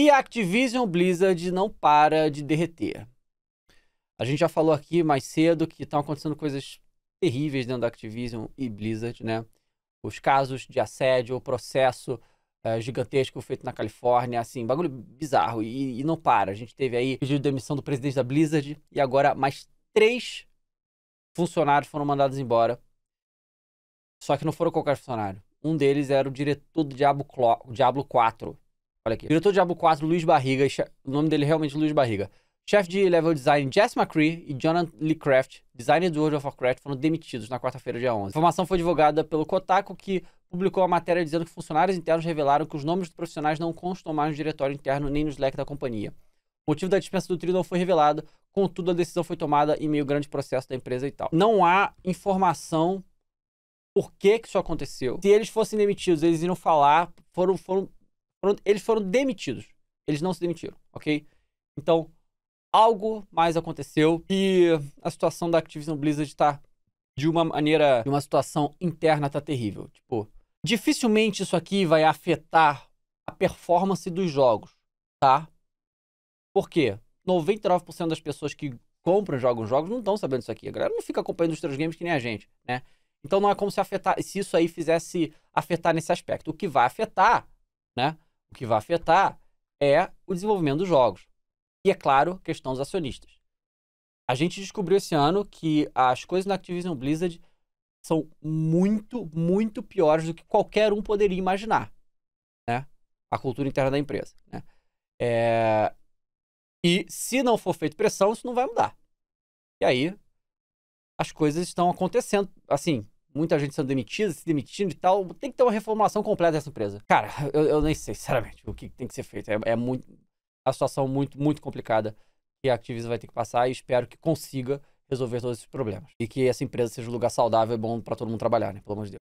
E a Activision Blizzard não para de derreter. A gente já falou aqui mais cedo que estão acontecendo coisas terríveis dentro da Activision e Blizzard, né? Os casos de assédio, o processo é, gigantesco feito na Califórnia, assim, bagulho bizarro e, e não para. A gente teve aí pedido de demissão do presidente da Blizzard e agora mais três funcionários foram mandados embora. Só que não foram qualquer funcionário. Um deles era o diretor do Diablo, Clo Diablo 4. Olha aqui. Diretor de Diablo 4, Luiz Barriga. O nome dele é realmente Luiz Barriga. Chefe de level design Jess McCree e Jonathan Lee Craft, designer do World of Warcraft, foram demitidos na quarta-feira, dia 11. A informação foi divulgada pelo Kotaku, que publicou a matéria dizendo que funcionários internos revelaram que os nomes dos profissionais não constam mais no diretório interno nem no Slack da companhia. O motivo da dispensa do trio não foi revelado, contudo, a decisão foi tomada em meio ao grande processo da empresa e tal. Não há informação por que, que isso aconteceu. Se eles fossem demitidos, eles iriam falar, foram, foram foram, eles foram demitidos. Eles não se demitiram, ok? Então, algo mais aconteceu e a situação da Activision Blizzard tá de uma maneira, de uma situação interna tá terrível. Tipo, dificilmente isso aqui vai afetar a performance dos jogos, tá? Por quê? 99% das pessoas que compram, jogam jogos, não estão sabendo isso aqui. A galera não fica acompanhando os seus games que nem a gente, né? Então não é como se afetar, se isso aí fizesse afetar nesse aspecto. O que vai afetar, né? O que vai afetar é o desenvolvimento dos jogos. E, é claro, questão dos acionistas. A gente descobriu esse ano que as coisas na Activision Blizzard são muito, muito piores do que qualquer um poderia imaginar. Né? A cultura interna da empresa. Né? É... E se não for feita pressão, isso não vai mudar. E aí, as coisas estão acontecendo. Assim, muita gente sendo demitida, se demitindo e tal. Tem que ter uma reformulação completa dessa empresa. Cara, eu, eu nem sei, sinceramente, o que tem que ser feito. É, é muito. A situação é muito, muito complicada que a Activision vai ter que passar e espero que consiga resolver todos esses problemas. E que essa empresa seja um lugar saudável e bom para todo mundo trabalhar, né? Pelo amor de Deus.